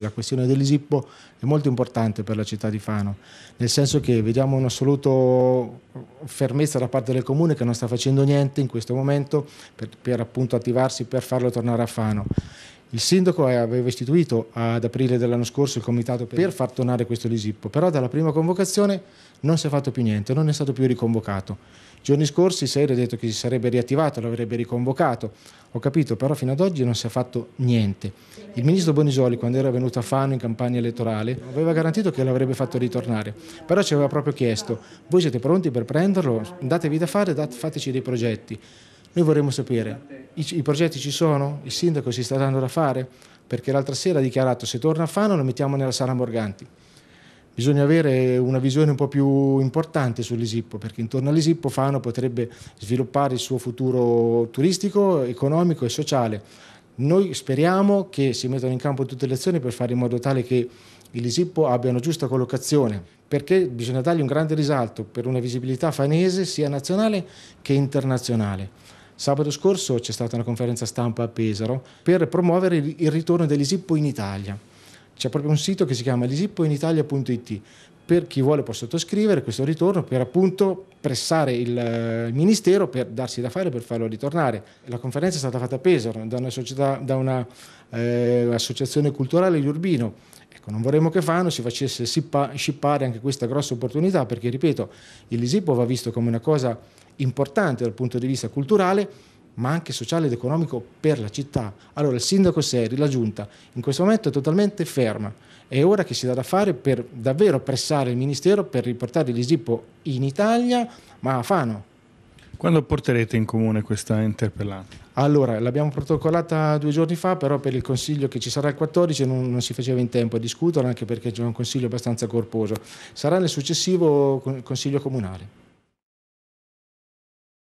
La questione dell'Isippo è molto importante per la città di Fano, nel senso che vediamo un'assoluta fermezza da parte del comune che non sta facendo niente in questo momento per, per appunto attivarsi per farlo tornare a Fano. Il sindaco aveva istituito ad aprile dell'anno scorso il comitato per far tornare questo Lisippo, però dalla prima convocazione non si è fatto più niente, non è stato più riconvocato. giorni scorsi il Seire ha detto che si sarebbe riattivato, l'avrebbe riconvocato. Ho capito, però fino ad oggi non si è fatto niente. Il ministro Bonisoli, quando era venuto a Fano in campagna elettorale, aveva garantito che l'avrebbe fatto ritornare, però ci aveva proprio chiesto, voi siete pronti per prenderlo? Datevi da fare, dat- fateci dei progetti. Noi vorremmo sapere i, I, progetti ci sono, il sindaco si sta dando da fare, perché l'altra sera ha dichiarato se torna a Fano lo mettiamo nella sala Morganti. Bisogna avere una visione un po' più importante sull'Isippo, perché intorno all'Isippo Fano potrebbe sviluppare il suo futuro turistico, economico e sociale. Noi speriamo che si mettano in campo tutte le azioni per fare in modo tale che l'Isippo abbia una giusta collocazione, perché bisogna dargli un grande risalto per una visibilità fanese sia nazionale che internazionale. Sabato scorso c'è stata una conferenza stampa a Pesaro per promuovere il ritorno dell'Isippo in Italia. C'è proprio un sito che si chiama lisippoinitalia.it. Per chi vuole può sottoscrivere questo ritorno per appunto pressare eh, il Ministero per darsi da fare per farlo ritornare. La conferenza è stata fatta a Pesaro da un'associazione eh, culturale di Urbino Ecco, non vorremmo che Fano si facesse scippare anche questa grossa opportunità perché, ripeto, il Lisippo va visto come una cosa importante dal punto di vista culturale, ma anche sociale ed economico per la città. Allora il sindaco Seri, la giunta, in questo momento è totalmente ferma. È ora che si dà da fare per davvero pressare il Ministero per riportare l'Isippo in Italia, ma a Fano. Quando porterete in comune questa interpellata? Allora, l'abbiamo protocollata due giorni fa, però per il consiglio che ci sarà il 14 non, non si faceva in tempo a discutere, anche perché c'è un consiglio abbastanza corposo. Sarà nel successivo consiglio comunale.